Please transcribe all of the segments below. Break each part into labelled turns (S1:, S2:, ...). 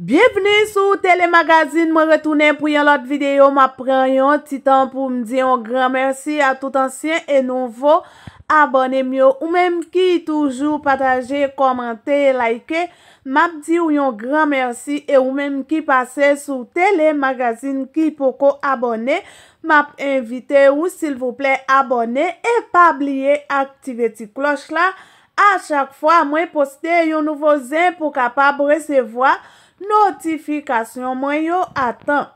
S1: Bienveni sou telemagazin mwen retounen pou yon lot videyo Mwen pre yon titan pou mdi yon gran mersi a tout ansyen e nouvo Abone myo ou menm ki toujou pataje, komante, like Mwen di yon gran mersi e ou menm ki pase sou telemagazin ki poko abone Mwen invite ou sil vouple abone e pa bliye aktive ti kloch la A chak fwa mwen poste yon nouvo zin pou kapab resevoa notifikasyon mwen yo atan.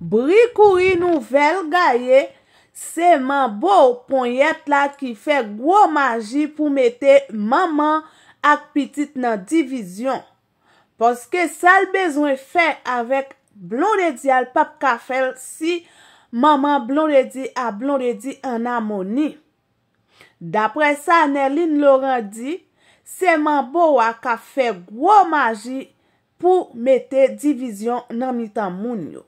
S1: Brikouri nouvel gaye, seman bo pou yet la ki fe gwo maji pou mete maman ak pitit nan divizyon. Poske sal bezwen fe avèk blonredi al pap kafel si maman blonredi a blonredi an amoni. Dapre sa, Neline Laurent di, seman bo wak a fe gwo maji pou mette divizyon nan mitan moun yo.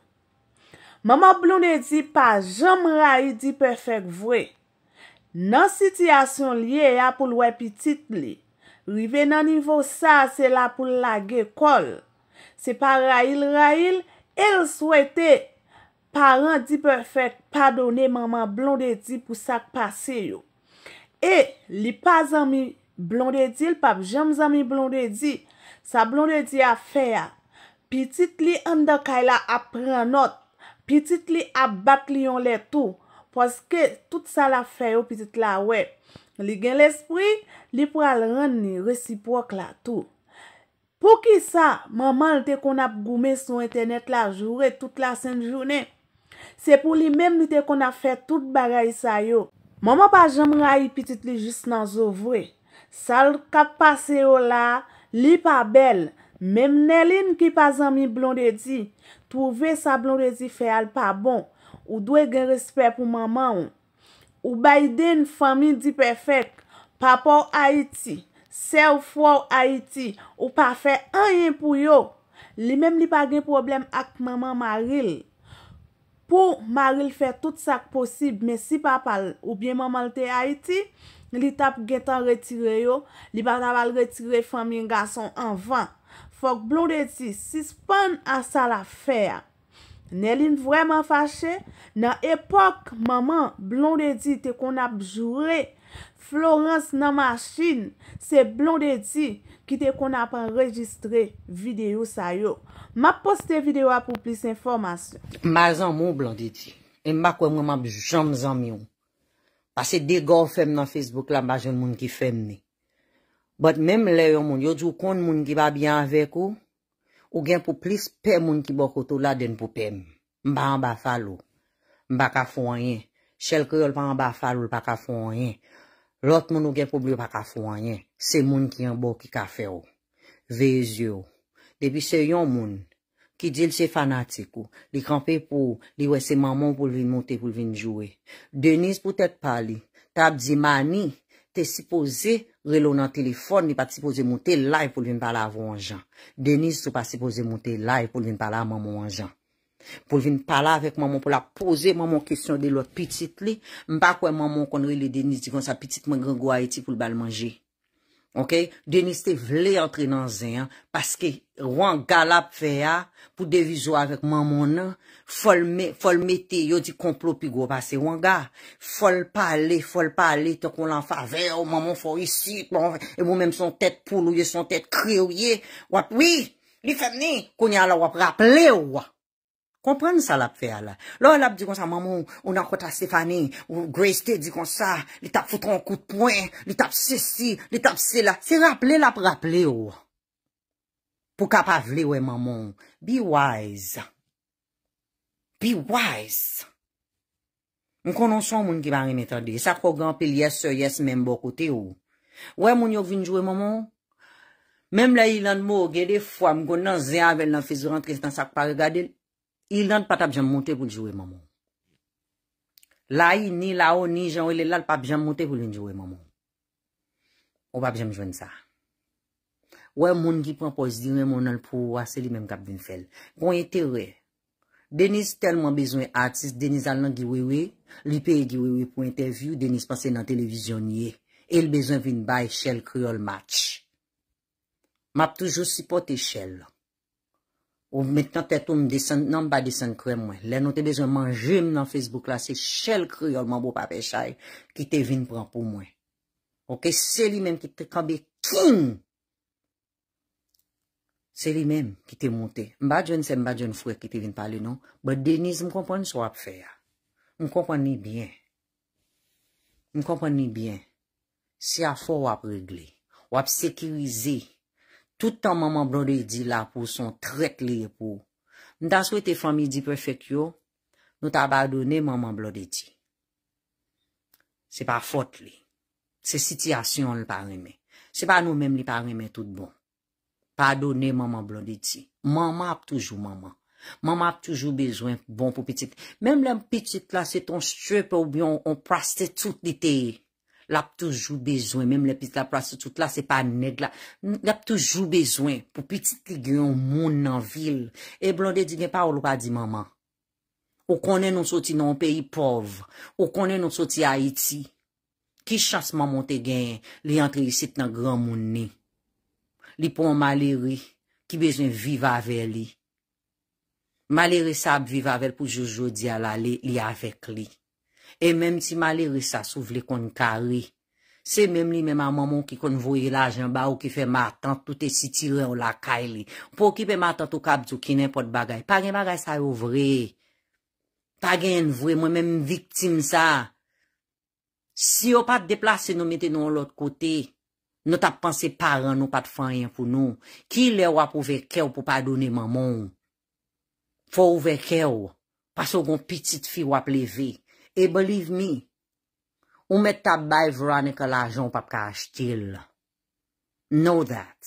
S1: Maman blon de di pa jom rayi di perfek vwe. Nan sityasyon liye ya pou lwe pitit bli. Rive nan nivou sa, se la pou lage kol. Se pa rayil rayil, el souwete paran di perfek padone maman blon de di pou sak pase yo. E, li pa zami blon de di, li pa jom zami blon de di, Sa blon de di a fè ya. Pitit li an da kaila ap pranot. Pitit li ap bak li yon le tou. Poske tout sa la fè yo pitit la we. Li gen l'espri, li pral rann ni resipwak la tou. Po ki sa, maman li te kon ap goume sou internet la jure tout la sen jounen. Se pou li mem li te kon ap fè tout bagay sa yo. Maman pa jem rayi pitit li jist nan zovre. Sal kap pase yo la... Li pa bel, mem ne lin ki pa zanmi blonredi, touve sa blonredi fe al pa bon, ou dwe gen respet pou maman ou. Ou bayde n fami di pefek, papa ou Haiti, se ou fwa ou Haiti, ou pa fe anyen pou yo. Li mem li pa gen problem ak maman Maril. Po Maril fe tout sak posib, men si papa ou bien maman te Haiti, Li tap getan retire yo, li bat aval retire fami n gason an van. Fok Blondeti sispon asal afer. Nè lin vwèman fache, nan epok maman Blondeti te kon ap jure. Florence nan machine se Blondeti ki te kon ap enregistre videyo sayo. Ma poste videyo ap ou plis informasyon.
S2: Ma zan moun Blondeti, e mba kwen mwen ap jom zan miyon. Ase degor fem nan Facebook la mba jen moun ki fem ni. But mem le yon moun, yo djou kon moun ki ba biyan vek ou, ou gen pou plis pe moun ki bokotou la den pou pem. Mba an bafal ou, mba ka fwanyen, chelke yon l pa an bafal ou l pa ka fwanyen, lot moun ou gen pou bli w pa ka fwanyen, se moun ki yon bok ki ka fe ou, vezi ou. Depi se yon moun, ki di l se fanatikou, li kampè pou li wè se maman pou l vin montè pou l vin jouè. Deniz pou tèt pali, tab di mani, te sipoze relo nan telefon, ni pa sipoze montè lai pou l vin pala avon jan. Deniz sou pa sipoze montè lai pou l vin pala avon jan. Pou l vin pala avèk maman pou la pose, maman kèsyon de l wot pitit li, mpa kwen maman konre li Deniz di fon sa pitit mwen gringo a eti pou l bal manje. Ok, denis te vle entre nan zen, paske wangalap fe a pou devizo avik mamon nan, fol meti, yo di komplo pi go base, wangal, fol pale, fol pale, te kon lan fave, wangal, mamon fo isi, bon, e mou menm son tet pou louye, son tet kre ouye, wap wii, li femni, koni ala wap rap le wwa. Konprenn sa la pfe ala. Lo la p di kon sa mamon ou nan kota Stephanie ou Grace T di kon sa. Li tap foute ron kout pouen. Li tap se si. Li tap se la. Se rap le oh. la p rap le ou. Pou kap avle we mamon. Be wise. Be wise. M konon son moun ki bari neta de. Sa kogan pil yes or yes menm bo kote ou. We moun yo vinjwe mamon. Mem la ilan mou gede fwa m kon nan zeyan vel nan fizur an tristan sa kwa regade l. Il nan pata bjam monte pou l jowe mamon. La yi ni la o ni jan we le lal pa bjam monte pou l jowe mamon. Ou pa bjam jwenn sa. We moun ki pon pos diwe moun anl pou wase li menm kap vin fel. Kon yi te we. Deniz telman bezwen artist. Deniz al nan ki we we. Li pe ki we we pou interview. Deniz pase nan televizyon ye. El bezwen vin baye chel kriol match. Map toujou supporte chel l. Ou metan tetou m de san, nan ba de san kre mwen. Le nou te bezon manjim nan Facebook la, se chel kri yo lman bo pa pe chay, ki te vin pran pou mwen. Ok, se li menm ki te kambi, koum! Se li menm ki te monte. M badjoun se m badjoun fwe ki te vin pale, non? Bo Denis, m kompon se wap fe ya. M kompon ni bien. M kompon ni bien. Se a fo wap regle. Wap sekirize. Tout an maman blon de di la pou son tre kli pou. N dan sou te fami di prefek yo, nou ta badone maman blon de di. Se pa fot li. Se siti asyon li pari me. Se pa nou mem li pari me tout bon. Badone maman blon de di. Maman ap toujou maman. Maman ap toujou bezwen bon pou pitit. Mem lem pitit la se ton strupe ou biyon on praste tout li teye. L ap toujou bezwen, mèm lè piti la prase tout la se pa neg la. L ap toujou bezwen pou piti ki gen yon moun nan vil. E blonde di gen pa ou loupa di maman. Ou konen nou soti nan peyi pov. Ou konen nou soti Haiti. Ki chasman moun te gen li antre yisit nan gran moun ne. Li pou an maleri ki bezwen viva veli. Maleri sab viva vel pou jojodi ala li avek li. E menm ti maleri sa sou vle kon kari. Se menm li menman mamon ki kon vwe la jenba ou ki fe matan tout e sitire ou la kaili. Po ki pe matan tou kabzou ki nenpote bagay. Pagen bagay sa yow vwe. Pagen yon vwe mwen menm viktim sa. Si yo pat deplase nou mette nou lot kote. Nou tap panse paran nou pat fanyan pou nou. Ki le wap ouve kew pou padone mamon. Fwa ouve kew. Paso gon pitit fi wap leve. E believe me, ou met tap bay Veronica la ajon pap ka ashtil. Know that.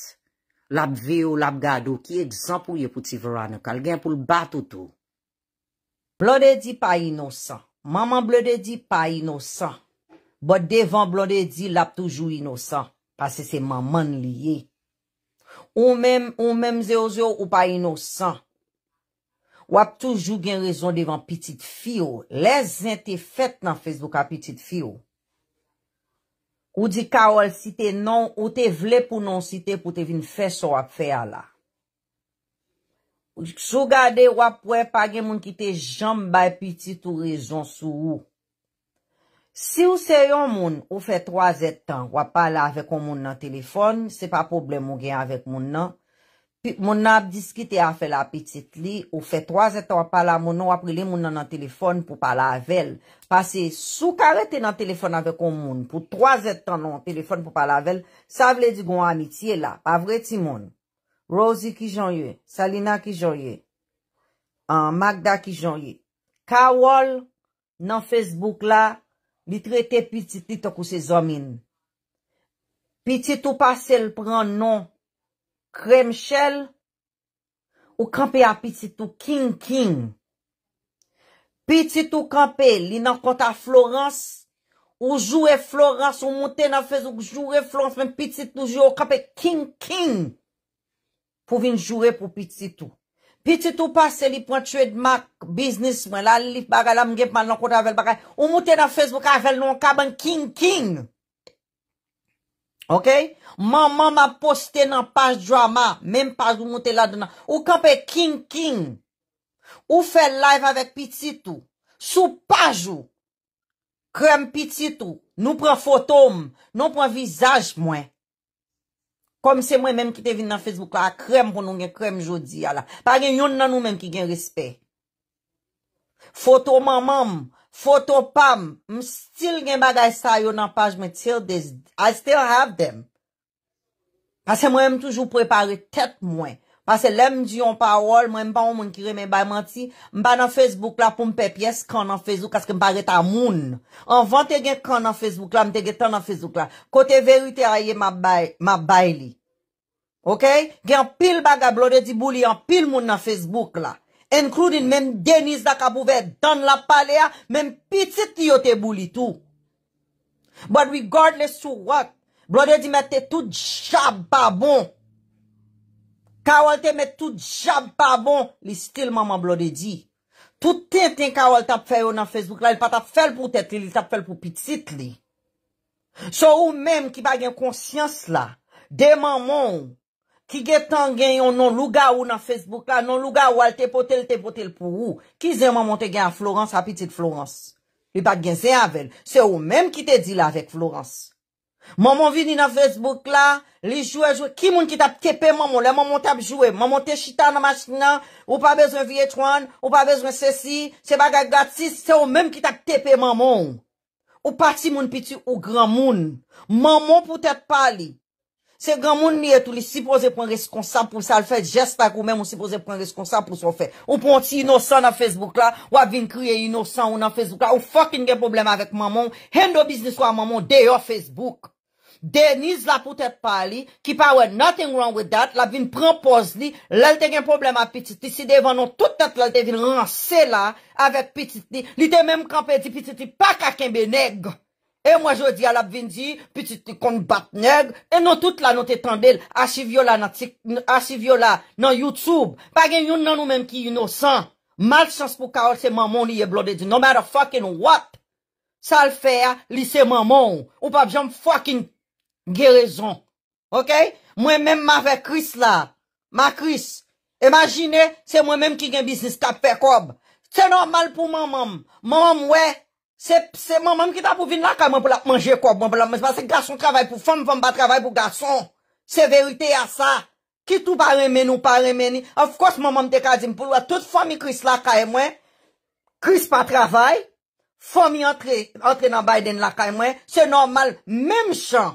S2: Lab veyo, lab gado ki ekzampouye pou ti Veronica. Algen pou l batoutou. Blode di pa inosan. Maman blode di pa inosan. But devan blode di lab toujou inosan. Pase se maman liye. Ou mem ze oze ou pa inosan. Wap toujou gen rezon devan pitit fiyo. Le zen te fet nan Facebook a pitit fiyo. Ou di kawal site nan, ou te vle pou nan site pou te vin fes wap fe ala. Sou gade wap wep agen moun ki te jambay pitit ou rezon sou ou. Si ou seyon moun, ou fe 3 etan, wap ala avek moun nan telefon, se pa problem moun gen avek moun nan. Moun ap diskite a fe la petite li, ou fe 3 etan pa la moun ou apri li moun nan nan telefon pou pa la vel. Pase sou karete nan telefon avek ou moun pou 3 etan nan telefon pou pa la vel, sa vle di goun amitye la. Pa vre ti moun. Rosie ki jan ye, Salina ki jan ye, Magda ki jan ye. Kawol nan Facebook la, bi trete petite li to kouse zomin. Petite ou pa sel pran non. Kremchel, ou kampe apititou, king, king. Pititou kampe li nan konta Florence, ou jouwe Florence, ou mouten nan fez ou jouwe Florence, men pititou jouwe, ou kampe king, king pou vin jouwe pou pititou. Pititou pase li pou an tchoued mak, biznis, men la li bagay la mgep man nan konta vel bagay, ou mouten nan fez ou kavel nou an kaban king, king. Ok, mamam a poste nan page drama, menm page ou mwote la dana, ou kape King King, ou fe live avèk piti tou, sou page ou, krem piti tou, nou pren fotoum, nou pren vizaj mwen, kom se mwen menm ki te vin nan Facebook la, krem pou nou gen krem jodi ya la, pa gen yon nan nou menm ki gen respè. Foto mamam, Foto pam, m stil gen bagay sa yo nan paj me tir des, I still have dem. Pase mwen m toujou prepare tet mwen. Pase lem diyon pa wol, mwen m pa ou mwen kire men bay manti, m ba nan Facebook la pou m pep yes kan nan Facebook aske m pare ta moun. An vante gen kan nan Facebook la, m tege tan nan Facebook la. Kote verite a ye ma bay li. Ok? Gen pil baga blode di bou li, gen pil moun nan Facebook la. including menm Deniz la ka pouve dan la pale a, menm pitit li yo te bou li tou. But regardless to what, blode di mette tout jab pa bon. Ka wote mette tout jab pa bon li stil maman blode di. Tout ten ten ka wote ap fè yo nan Facebook la, il pat ap fèl pou tet li, il tap fèl pou pitit li. So ou menm ki bagen konsyans la, de maman ou, Ki gen tan gen yon non luga ou nan Facebook la, non luga ou al te potel, te potel pou ou. Ki zè maman te gen a Florence, a pitit Florence. Li pa gen zè avel. Se ou menm ki te di la vek Florence. Maman vin ni nan Facebook la, li jouè jouè. Ki moun ki tap tepe maman, le maman tap jouè. Maman te chita nan masina, ou pa bezwen vi etroan, ou pa bezwen se si, se baga gatsis, se ou menm ki tap tepe maman. Ou pati moun pitit ou gran moun. Maman pou te pali, Se gran moun ni etou li sipoze pren reskonsan pou sa l fè, jespa kou mè moun sipoze pren reskonsan pou sa l fè. Ou pon ti inosan nan Facebook la, ou avin kriye inosan ou nan Facebook la, ou fokin gen problem avèk mamon. Hendo biznis wè mamon, deyo Facebook. Deniz la pou tèt pali, ki pa wè nothing wrong with that, la vin pren pos li, lal te gen problem avèk piti ti, si devan nou tout tèt lal te vin ranse la avèk piti ti. Li te mèm kampè di piti ti, pa kakèmbe neg. E mwa jodi al ap vindi, piti ti kon bat nèg. E nou tout la nou te tendel. Asi viola nan YouTube. Pagen yon nan nou menm ki inosan. Mal chans pou karol se mamon li ye blode di. No matter fucking what. Sal fè ya, li se mamon. Ou pap jom fucking gerezon. Ok? Mwen menm ma ve kris la. Ma kris. Emajine, se mwen menm ki gen bisnis tap pe kob. Se normal pou mamon. Mamon mwè. Se mamam ki ta pou vin lakay mwen pou la manje kwa bon blan, mwen se ba se gason travay pou fomi, fomi ba travay pou gason. Se verite a sa, ki tou pa remeni ou pa remeni. Of course, mamam te ka zin pou lwa, tout fomi kris lakay mwen, kris pa travay, fomi entre nan bayden lakay mwen, se normal, menm chan.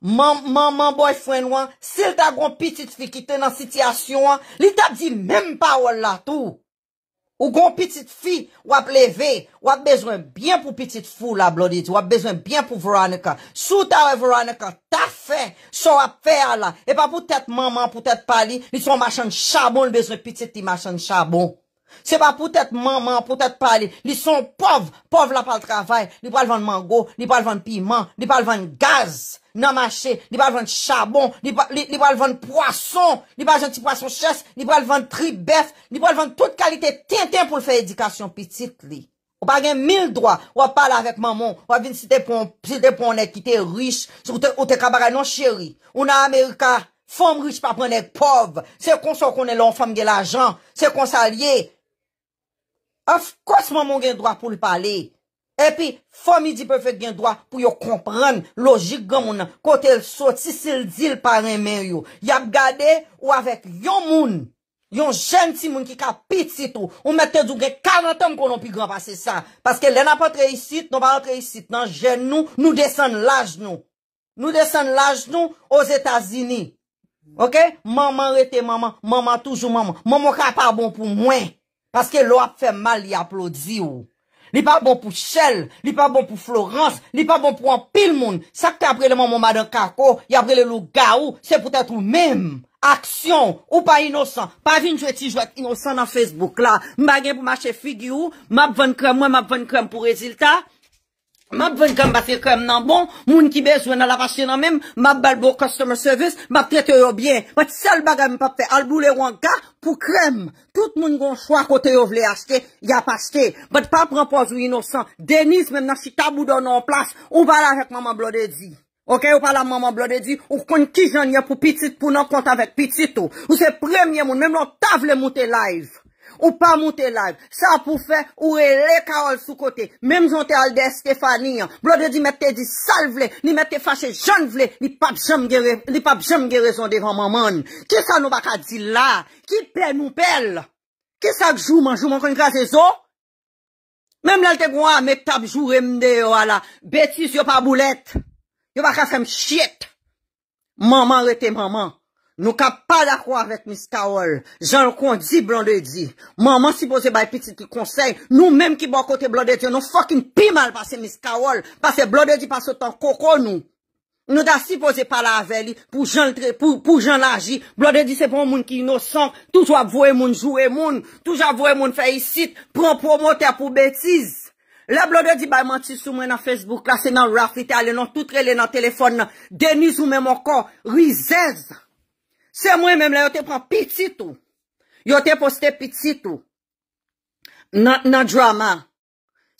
S2: Man boy fwen wan, sel da goun pitit fi ki te nan sityasyon wan, li ta di menm pa wol la tou. Ou gon pitit fi wap leve, wap bezwen byen pou pitit fou la blodid, wap bezwen byen pou Veronica, sou da wè Veronica, ta fè, sou wap fè a la, e pa pou tèt maman, pou tèt pali, li son machan chabon, li bezwen pitit ti machan chabon. Se pa pou tèt maman, pou tèt pali, li son pov, pov la pal travay, li pal van mango, li pal van piman, li pal van gaz. nan mache, li ba alvan chabon, li ba alvan poason, li ba alvan ti poason ches, li ba alvan tribef, li ba alvan tout kalite tintin pou l fè edikasyon pitit li. Ou bagen mil drwa, ou a pala avèk maman, ou a vin sitè pou anèk ki te riche, ou te kabarè non chéri. Ou nan Amerika, fòm riche pa prenek pov, se konsò konè lòn fòm gè l'ajan, se konsò liye. Of course maman gen drwa pou l palè. Epi, fomi di pefek gen doa pou yo kompren, logik gen moun an, kote el soti sel dil par en men yo. Yap gade ou avek yon moun, yon jen ti moun ki ka pitit ou, ou mette dung e 40 an konon pi gran pase sa. Paske lè nan pa treisit, nan pa treisit nan jen nou, nou desen lage nou. Nou desen lage nou, ou zetazini. Ok, maman rete maman, maman toujou maman, maman ka par bon pou mwen. Paske lò ap fe mal yi aplodzi ou. Li pa bon pou Shell, li pa bon pou Florence, li pa bon pou an pil moun. Sa ki apre le mou mou madan kako, li apre le lou ga ou, se pou tèt ou mèm. Aksyon ou pa inosan. Pa vin jou eti jou eti inosan nan Facebook la. Mbage pou mache figi ou, mab ven krem mwen, mab ven krem pou rezilta. Mab ven kan batir krem nan bon, moun ki bezwen nan la vasy nan menm, mab bal bo customer service, mab tete yo byen. Vat sel bagan mi pap fe, al bou le wanka pou krem. Tout moun gon chwa kote yo vle aske, ya paske. Vat pa pranpoz ou inosan, Deniz menm nan si tabou donon plas, ou bala jek maman blode di. Ok, ou pala maman blode di, ou kon ki janye pou pitit pou nan kontan vek pitit ou. Ou se premye moun, menm nan ta vle mouten lajv. Ou pa moun te laj, sa pou fe, ou re le ka ol sou kote Mem zon te al de Estefani, blode di mette di sal vle, ni mette fache jan vle Li pap jom gere zon de yon maman Ki sa nou baka di la, ki pel nou pel Ki sa kjou manjou manjou, moun kon graje zo Mem lal te gwa, metta bjou remde, wala, betis yo pa boulet Yo baka sem chiet, maman rete maman Nou ka pa da kwa avèk mis Kaol. Jan kon di, Blondie di. Maman sipose bay piti ki konsey. Nou mèm ki ban kote Blondie di. Nou fokin pi mal pase mis Kaol. Pase Blondie di pase tan koko nou. Nou da sipose pala avè li. Pou jan l'agi. Blondie di se pon moun ki inosan. Touj avou e moun jou e moun. Touj avou e moun feyisit. Pron promote apou betiz. Le Blondie di bay manti sou mwen na Facebook. La se nan Rafi te alè nan toutre lè nan telefon nan. Deni sou mè mwen kon. Rizez. Se mwen menm la yo te pran piti tou. Yo te poste piti tou. Na drama.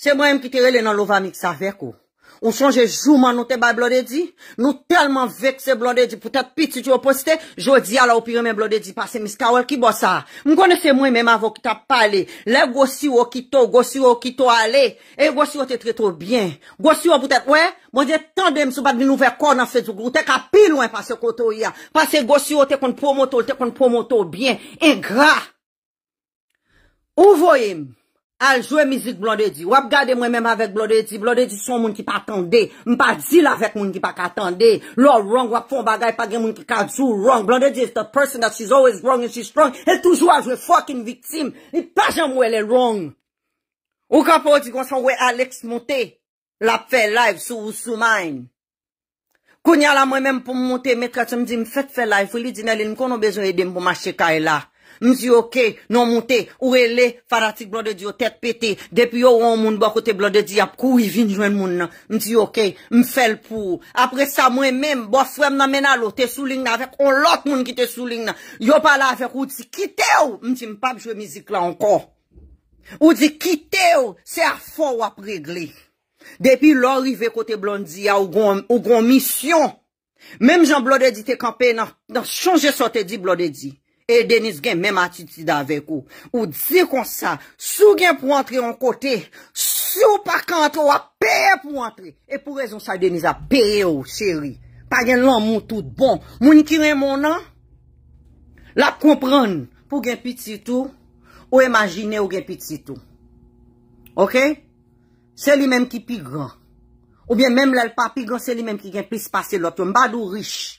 S2: Se mwen menm ki te rele nan louva mik sa vekou. On chanje zouman nou te bay blode di. Nou telman vek se blode di. Poutet pit si ti oposite. Jodi ala ou piremen blode di. Pase miska ou el ki bosa. M konese mwen men mavo ki ta pale. Le gosi ou ki to. Gosi ou ki to ale. E gosi ou te tre to bien. Gosi ou poutet. Ouen. Mwen dey tendem sou bag di nouve kornan se zouglou. Te kapil ouen pase koto ya. Pase gosi ou te kon promoto. Te kon promoto bien. E gra. Ou voye m. Al jwe mizik blonde di, wap gade mwen mèm avèk blonde di, blonde di son moun ki pa atande, mpa di la vèk moun ki pa katande, lò rong wap fon bagay pa gen moun ki ka djou rong, blonde di is the person that she's always wrong and she's strong, el toujou al jwe fokin vitim, nipa jan mwen lè rong. Ou kapo ou di gonsan wè Alex monte, la pfe live sou ou sou main. Kounya la mwen mèm pou mwote mè kwa chanm di m fèt fè live, ou li dine li m konon bejou edè m pou mwache kaila. M di yo ke, nou moun te, ou e le, faratik blon de di yo, tet pete. Depi yo ou an moun bako te blon de di ap kou yi vinjwen moun nan. M di yo ke, m fel pou. Apre sa mwen menm, bo fwem nan mena lo, te souling nan, avèk on lot moun ki te souling nan. Yo pala avèk ou di, kite ou, m di m pap jwe mizik la ankon. Ou di kite ou, se a fo wap regle. Depi lò rive kote blon di ya, ou gon misyon. Mem jan blon de di te kampe nan, nan chanje sa te di blon de di. E Denis gen men matitida vek ou. Ou di kon sa. Sou gen pou antre yon kote. Sou pa kante ou apè pou antre. E pou rezon sa Denis apè ou chéri. Ta gen lan moun tout bon. Moun ki ren moun nan. La pou konpran pou gen pititou. Ou imagine ou gen pititou. Ok? Se li menm ki pigran. Ou bien menm lèl pa pigran se li menm ki gen pis pase lot. Mbado riche.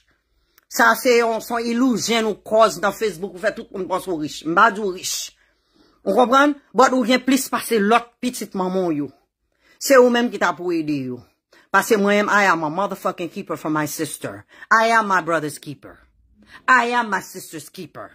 S2: Sa se yon son ilou jen ou koz nan Facebook ou fe tout kon pan sou riche. Mba djou riche. Ou kompran? Bot ou jen plis pase lot pitit mamon yo. Se ou menm ki ta pou edi yo. Pase mwen, I am a motherfucking keeper for my sister. I am my brother's keeper. I am my sister's keeper.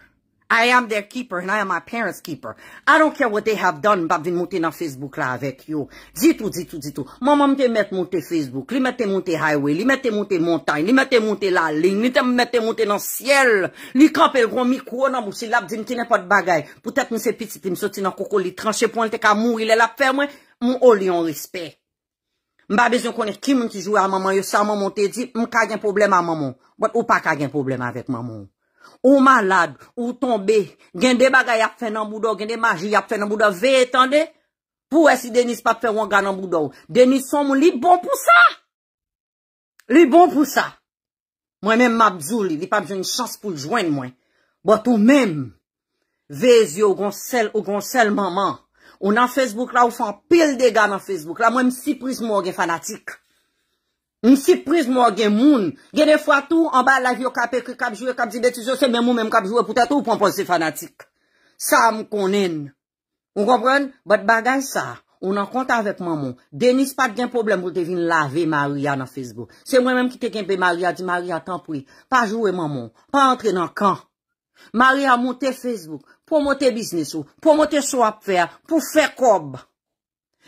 S2: I am their keeper and I am my parents' keeper. I don't care what they have done, mbabe vin moute nan Facebook la avek yo. Di tou, di tou, di tou. Mbabe mte mète moute Facebook, li mète moute highway, li mète moute montagne, li mète moute la ligne, li mète moute nan siel. Li kapèl gron mikou nan moussi lap di mkine pot bagay. Poutèp mse piti ti msoti nan koko li tranche pointe ka mouri le lap ferme, mou o li yon respect. Mbabe zyon konen kim moun ki zowe a maman yo sa maman te di, mkage yon problem a maman, ou pa kage yon problem avek maman yo. Ou malade, ou tombe, gen de bagay ap fè nan boudo, gen de maji ap fè nan boudo, ve etande, pou esi Denis pap fè wongan nan boudo. Denis son moun li bon pou sa. Li bon pou sa. Mwen men mabzou li, li pa mwen jen yon chans pou jwen mwen. Bout ou menm, vezi ou gon sel, ou gon sel maman. Ou nan Facebook la, ou fan pil de gan nan Facebook la, mwen msi pris moun gen fanatik. Nsi priz mwen gen moun. Gen e fwa tou, an ba la vyo kapè kri kapjouè, kapjouè, kapjouè, se mwen moun mèm kapjouè pou tè tou pou an posè fanatik. Sa moun konen. Ou komprèn? Bote bagaj sa. Ou nan konta avèk moun moun. Denis pat gen problem moun te vin lave Maria nan Facebook. Se mwen mèm ki te gen pe Maria, di Maria tanpoui. Pa jouè moun moun. Pa antre nan kan. Maria monte Facebook pou monte business ou. Pou monte swap fèr. Pou fè kob.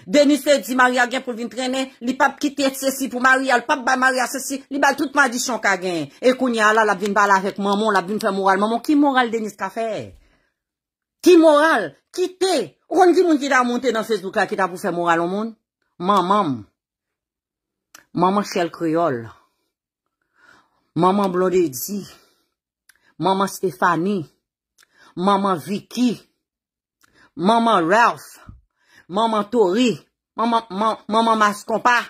S2: Denis fè di maria gen pou vin trene, li pap kite et se si pou maria, li pap ba maria se si, li bal tout ma di chonk agen. E kouni ala lab vin bala fèk maman, lab vin fè moral. Maman, ki moral Denis ka fè? Ki moral? Kite? O kon di moun ki da moun te nan se zvouk la ki da pou fè moral o moun? Maman. Maman chèl kriol. Maman blode di. Maman Stefani. Maman Vicky. Maman Ralph. Maman Ralph. Maman to ri, maman mas kon pa,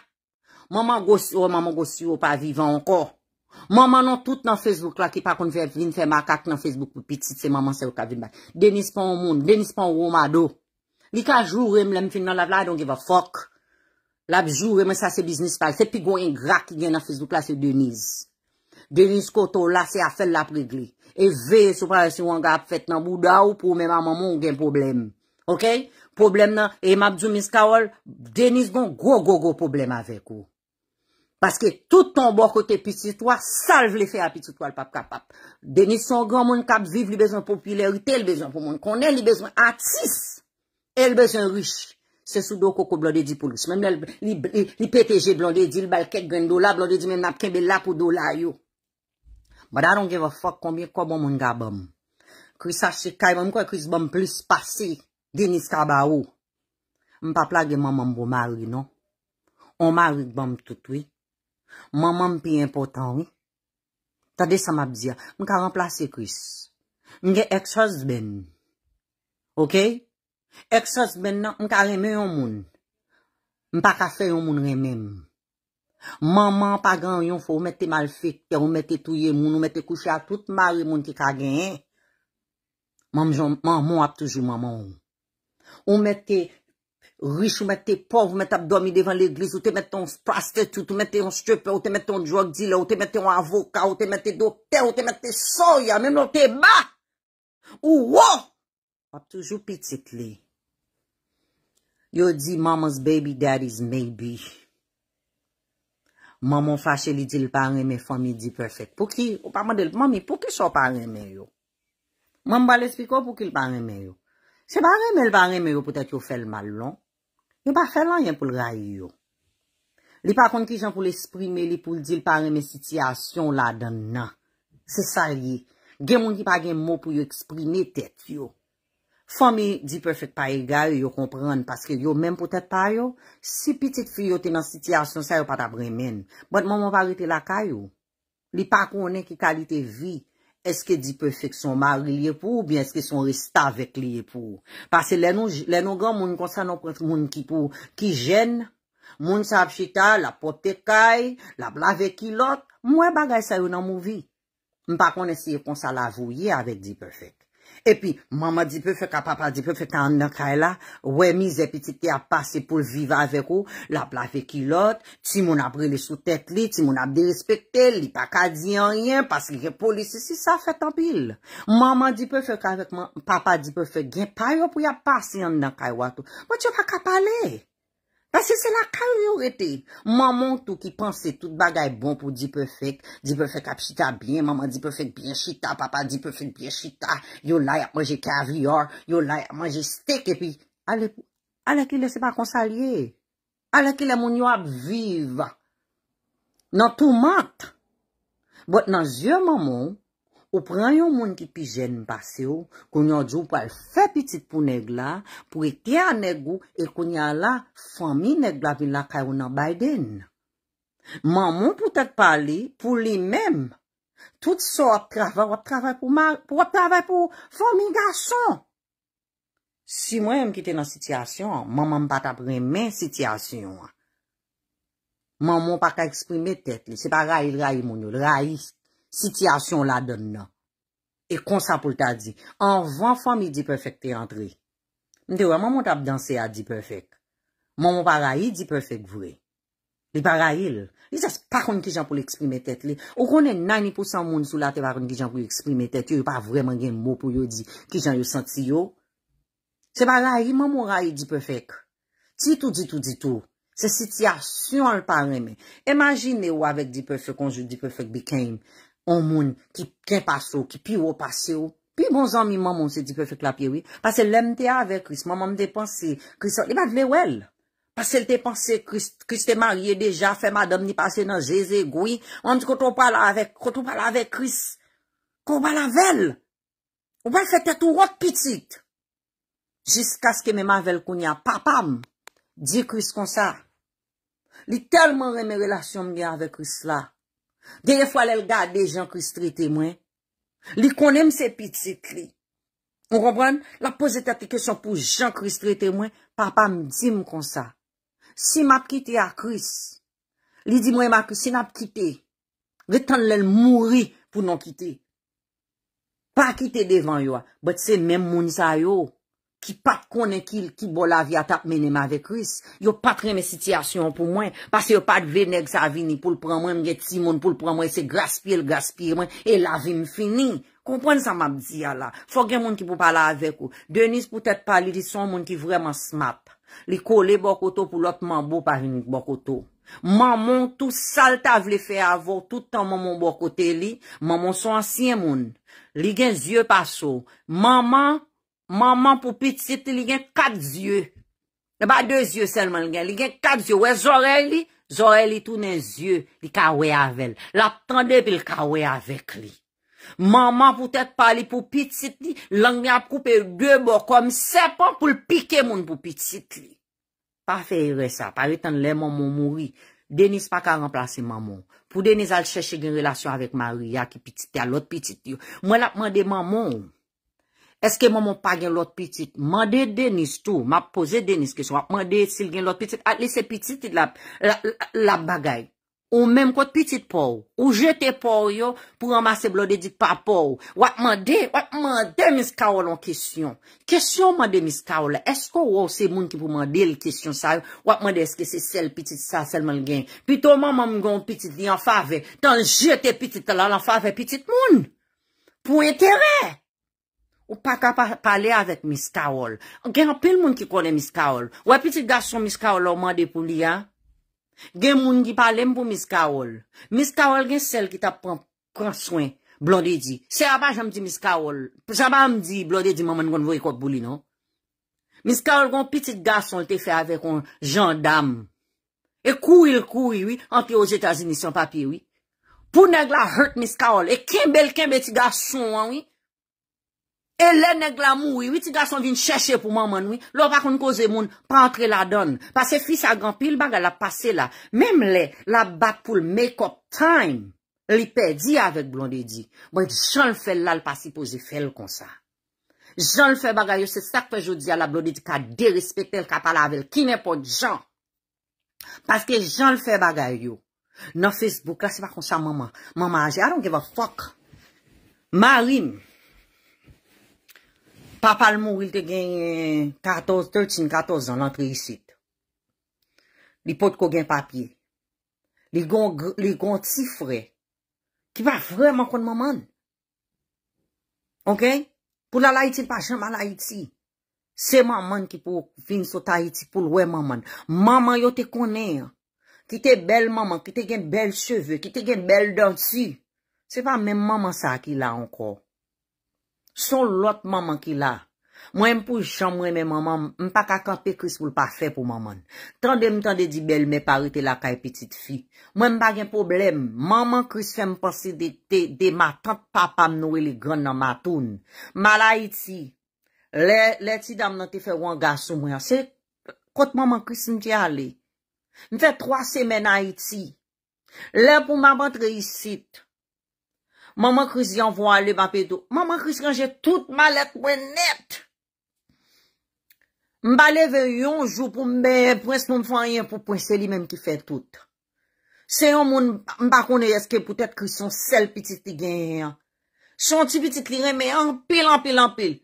S2: maman gosyo, maman gosyo oh, oh, pa vivan ankor. Maman non tout nan Facebook la ki pa kon vin fè makak nan Facebook pou pitit se maman se wak avin bak. Deniz pan ou moun, Deniz pan ou ou mado. Li ka jurem lem fin nan la vla don ge va fok. La bi jurem sa se biznis pa, se pi gwen yon grak gen nan Facebook la se Deniz. Deniz koto la se a fèl la pregle. E ve sou prave si wang ap fèt nan bouda ou pou mè maman moun gen problem. Ok? Poblèm nan, Eymad Joumise Kaol, Denis gon gwo gwo gwo poblèm avèk ou. Paske tout ton bò kote pisitwa, salve lè fè apititwa l'pap kapap. Denis son gran moun kap viv lè bezon popylerite, lè bezon pou moun konè, lè bezon atis, lè bezon rish. Se sou do koko blondè di pou lous. Mè mè lè ptg blondè di, lè balket gwen do la, blondè di mè mè napken belap ou do la yo. Mè da rongye vò fòk konbyè kò bon moun gabom. Kwi sa shikay, mè mè kwa kwi zbom plus pasi. Denis Kabarou, m pa plage mamam pou mari non. On mari dbam tout wè. Mamam pi important wè. Tade samab zia, m ka remplase kris. M gen ek sos ben. Ok? Ek sos ben nan, m ka remè yon moun. M pa kafe yon moun remè m. Maman pa gran yon fò, mè te mal fèk, mè te touye moun, mè te kouchè a tout mari moun ti kageyè. M ap touji maman wè. Ou mette rich, ou mette pov, ou mette abdomi devan l'eglis, ou te mette ton prostitute, ou te mette ton stripper, ou te mette ton drug dealer, ou te mette ton avoka, ou te mette ton doktel, ou te mette ton soya, menon te ma! Ou wo! A toujou pitit li. Yo di maman's baby daddy's maybe. Maman fache li di l'pareme fomi di perfect. Po ki? O pa mwen de l'pareme, mami, po ki so pareme yo? Maman ba le spiko pou ki l'pareme yo? Se ba reme, el ba reme yo pou tèt yo fèl malon. E ba fèl lanyen pou l ray yo. Li pa kon ki jan pou l esprime, li pou l di l pareme sityasyon la dan nan. Se sa li, gen moun ki pa gen moun pou yo esprime tèt yo. Fò mi di pèfèt pa e garyo yo kompran, paske yo men pou tèt pa yo, si pitit fiyo te nan sityasyon, sa yo pata bremen. Bout moun moun parete la kayo. Li pa konen ki kalite vi. eske di perfek son mag liye pou, ou bien eske son resta vek liye pou. Pase leno gen moun konsan nou kont moun ki pou, ki jen, moun sa ap chita, la potekay, la bla vek ilot, mwen bagay sa yo nan mou vi. Mpa kon esye konsan la vou ye avek di perfek. E pi, maman di pe fe ka, papa di pe fe ta an nan kay la, we mi zepetite a pase pou viva avek ou, la plave ki lot, ti moun apre le sou tek li, ti moun ap de respekte li, pa ka di an riyen, paske jen polisi si sa fe tabil. Maman di pe fe ka vek maman, papa di pe fe gen payo pou ya pase an nan kay watou, mwen chon pa ka pale. Basi se la karyorete. Maman tou ki panse tout bagay bon pou dipefek. Dipefek ap chita bien. Maman dipefek bien chita. Papa dipefek bien chita. Yo la yap manje karyor. Yo la yap manje stek. E pi aleke le se pa konsalie. Aleke le moun yo ap vive. Nan tou mantre. Bot nan zye maman. Ou pran yon moun ki pi jen mpase ou, kon yon djou pou al fe pitit pou neg la, pou e te a neg ou, e kon yon la fami neg la vin la kay ou nan Biden. Man moun pou te pali pou li men, tout so ap travè, ap travè pou mar, ap travè pou fami gasson. Si mwen yon ki te nan sityasyon, man moun pata premen sityasyon. Man moun pata eksprime tet li, se pa rayi rayi moun yo, rayi. Sityasyon la don nan. E konsa pou lta di. An van fwa mi di perfek te antre. Nte wè, mwen mwen tab danse a di perfek. Mwen mwen para yi di perfek vwe. Li para yi lè. Li sas pa kon ki jan pou l'eksprime tet le. Ou kon en nan yi pousan moun sou la te para kon ki jan pou l'eksprime tet. Yo yi pa vwèman gen mou pou yo di ki jan yo senti yo. Se para yi, mwen mwen para yi di perfek. Ti tou di tou di tou. Se sityasyon l'pareme. Emanjine wè avèk di perfek konjou di perfek bikèm. On moun ki kèp aso, ki pi wop aso. Pi moun zan mi moun moun se di pe fèk la piwi. Pase lèm te ave kris. Moun moun te panse kris. Li bat me wel. Pase l te panse kris. Kris te marye deja. Fèm adom ni panse nan jeze gwi. On di koto pala ave kris. Ko bala vel. Ou bal fète tou wot pitit. Jiska skè me ma vel koun ya. Pa pam. Di kris kon sa. Li telman reme relasyon mi ave kris la. Deye fwa lèl gade jen kris tre temwen, li konèm se pit se kri. On kompran, la poz etatikè son pou jen kris tre temwen, papa m di m kon sa. Si m ap kite a kris, li di mwen m ap kite, ve tan lèl mouri pou non kite. Pa kite devan yo, bat se men moun sa yo. Ki pat konen kil ki bo la vi atap menen ma vek riz. Yo pat reme sityasyon pou mwen. Pase yo pat venek sa vini pou l pran mwen. Mwen get si moun pou l pran mwen. Se graspil, graspil mwen. E la vini fini. Kompon sa mab diya la. Fog gen moun ki pou pala avek ou. Deniz poutet pali li son moun ki vreman smap. Li kole bokoto pou lot mambou pa vinik bokoto. Maman tou salta vle fe avor toutan maman bokote li. Maman son ansyen moun. Li gen zye paso. Maman... Maman pou pitit li gen kat zye. Ne ba de zye senman li gen. Li gen kat zye. We zore li, zore li tou nen zye. Li kawe avèl. La tande pil kawe avèk li. Maman pou tèt pali pou pitit li. Lang mi ap koupe dè bo kom sepon pou lpike moun pou pitit li. Pa feyre sa. Pari tan lè moun moun mouri. Denis pa ka remplase moun moun. Pou Denis al chèche gen relasyon avèk mary ya ki pitit. Ya lot pitit yo. Mwen ap mande moun moun. Eske maman pa gen lot pitit? Mande Denis tou. Ma pose Denis kesyon. Mande sil gen lot pitit? At lise pitit la bagay. Ou menm kote pitit pou? Ou jete pou yo pou amase blode dik pa pou? Wak mande? Wak mande miska ou lon kesyon? Kesyon mande miska ou la? Esko ou ou se moun ki pou mande l kisyon sa yo? Wak mande eske se sel pitit sa sel man gen? Pito maman mgon pitit li an fave. Tan jete pitit la l an fave pitit moun? Pou e kere? Ou pa ka pa pale avet Miss Kaol. Gen an pel moun ki konen Miss Kaol. Ou a e pitit gason Miss Kaol lo mande pou li ya. Gen moun ki pale m pou Miss Kaol. Miss Kaol gen sel ki ta pran pran swen. Blondie di. Se aba janm di Miss Kaol. Se aba janm di Blondie di maman kon vwe kote pou li no. Miss Kaol kon pitit gason te fe avè kon jandam. E koui l e koui oui. An pi ou jeta zinis yon papi oui. Pou neg la hurt Miss Kaol. E ken bel ken beti gason an oui. E lè nè glamou, wè ti ga son vin chèche pou maman wè. Lò pa kon koze moun, pa antre la don. Pa se fis a gampil, baga la pase la. Mèm lè, la bak pou l'make-up time, li pedi avèk blondedi. Bon, jan l'fèl la l'pasi pou jè fèl kon sa. Jan l'fèl baga yo, se sak pe jodi a la blondedi ka de-respectel, ka pala avèl. Ki nè pot jan? Paske jan l'fèl baga yo. Nan Facebook, la se pa kon sa maman. Maman anje, aron ke va fok. Marim, Papa l'mou il te gen 14, 13, 14 an l'antre yisit. Li pot ko gen papye. Li gon ti fre. Ki va fre man kon maman. Ok? Pou la la iti n'pa chanman la iti. Se maman ki pou fin sou ta iti pou lwe maman. Maman yo te konen. Ki te bel maman, ki te gen bel cheve, ki te gen bel dorsi. Se pa men maman sa ki la anko. Son lot maman ki la. Mwen m pou jom mwen men maman, m pa kakante kris pou l pa fe pou maman. Tande m tande di bel me pari te la ka e petit fi. Mwen m bagen problem. Maman kris fe m posi de ma tat papa m noue le gran nan ma toune. M ala iti. Le ti dam nan te fe wangasou mwen. Se kote maman kris m te ale. M fe 3 semen a iti. Le pou maman te reisit. Maman kriz yon vwa le ba pe do. Maman kriz kanje tout malet mwen net. Mba leve yon jou pou mbe prens moun fanyen pou prens se li menm ki fe tout. Se yon moun bakoun e yeske pou tèt kriz son sel pitit li genyen. Son ti pitit li reme anpil, anpil, anpil.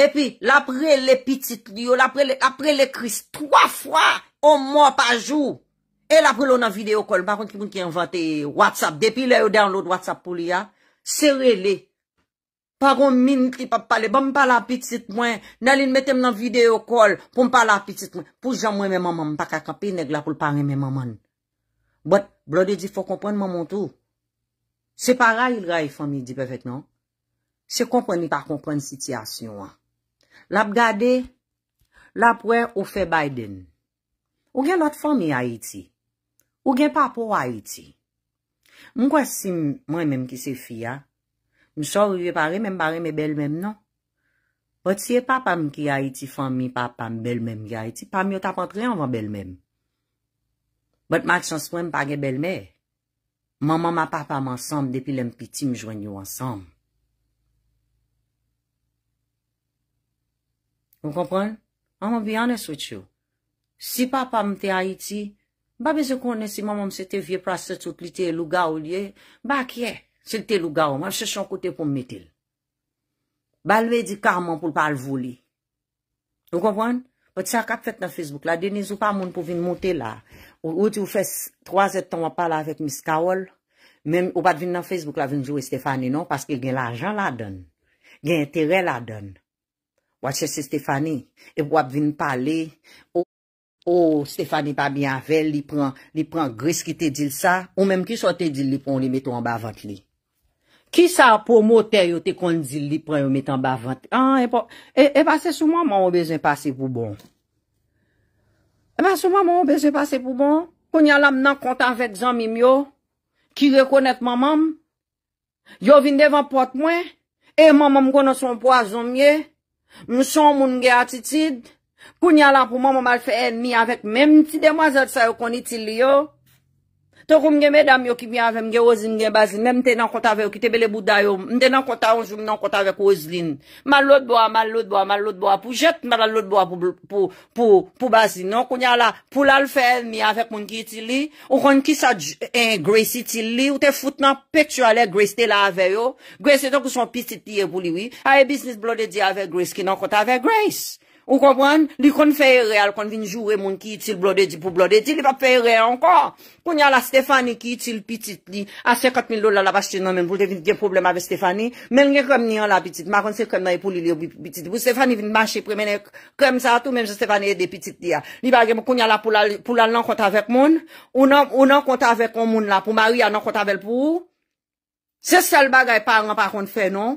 S2: E pi la pre le pitit li yo. La pre le kriz 3 fwa o moun pa jou. E la pre lon an videokol. Bakoun ki moun ki inventi Whatsapp. Depi le yo download Whatsapp pou li ya. Se rele, pa ron min ki pa pale, ba m pa la pitit mwen, nan lin metem nan videokol, pou m pa la pitit mwen, pou jan mwen mè maman, pa ka kapi neg la pou l'pare mè maman. Bot, blode di fò kompon mè moun tou. Se para il ray fò mi di pefèk non, se kompon ni pa kompon sityasyon an. Lap gade, lap wè ou fè Biden. Ou gen lot fò mi a iti? Ou gen pa pou a iti? Mwen kwa si mwen menm ki se fiya, msor yuye pare menm pare men bel menm nan. Ot siye papa m ki ayiti fami, papa m bel menm ki ayiti, pa mi ot apotre anvan bel menm. Bot mat chanspwen m page bel menm. Maman ma papa m ansanm depi lem piti m joen yo ansanm. Mwen kompran? An mwen vi ane sot yo. Si papa m te ayiti, Babi se konen si mamam se te vie praset sou pli te luga ou liye, bak ye, se te luga ou, man se chan kote pou mmetil. Balwe di karman pou l'palvou li. Ou konpwen? Ou ti sa kap fet nan Facebook la, deni sou pa moun pou vin monte la. Ou ti ou fes 3 etan wapal la vet miska wol, men ou bat vin nan Facebook la vin jou e Stefani non, paske gen l'ajan la don, gen entere la don. Ou atse se Stefani, e wap vin pale. O, oh, Stéphanie pa bi anvel li pran, li pran gris ki te dil sa, ou mèm ki sa te dil li pran li meton an bavant li. Ki sa pou motè yo te kon li dil li pran li meton an bavant li. An, e pa se sou moun moun ou bezen pase pou bon. E pa sou moun moun ou bezen pase pou bon. Kon yal am nan kontan vek zan mi myo, ki rekonet moun moun. Yo vin devan pot mwen, e moun moun konon son poazon miye, moun son moun ge atitid. Koun ya la pou moun moun alfe en mi avèk mèm ti de mwazat sa yo koni ti li yo. To koum gen me dam yo ki mi avèm gen ozim gen bazin mèm te nan konta veyo ki te bele bouda yo. Mde nan konta oujoum nan konta vek ozvin. Mal lout bo a, mal lout bo a, mal lout bo a pou jet mal lout bo a pou bazin non. Koun ya la pou lal fe en mi avèk moun ki ti li. Ou kon ki sa en eh, grace ti li. Ou te foute nan pek chou alè grace te la avè yo. Grace te ton kou son piste ti ye pou liwi. Haye bisnis blode di avè grace ki nan konta ve grace. Ou kompwen, li kon fèyè rè al kon vin joure moun ki itil blode di pou blode di, li pa fèyè rè ankon. Kon yal la Stefani ki itil pitit li, a 50 000 do la la vasyon nan men pou te vin gen problem ave Stefani. Men gen krem ni an la pitit, ma kon se krem nan e pou li li yo pitit. Ou Stefani vin manche premenen krem sa tou men se Stefani e de pitit li ya. Li bagèm kon yal la pou lan nan konta vek moun, ou nan konta vek moun la pou maryan nan konta vek pou ou. Se sel bagèy paran pa kon fè non,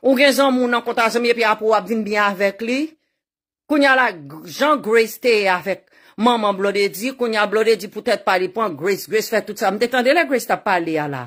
S2: ou gen zon moun nan konta zon miye pi apou ap vin byan avek li. Koun ya la, Jean Grace te avek moun moun blode di, koun ya blode di pou tèt pa li pou an Grace, Grace fè tout sa, m detande le Grace ta pa li ya la.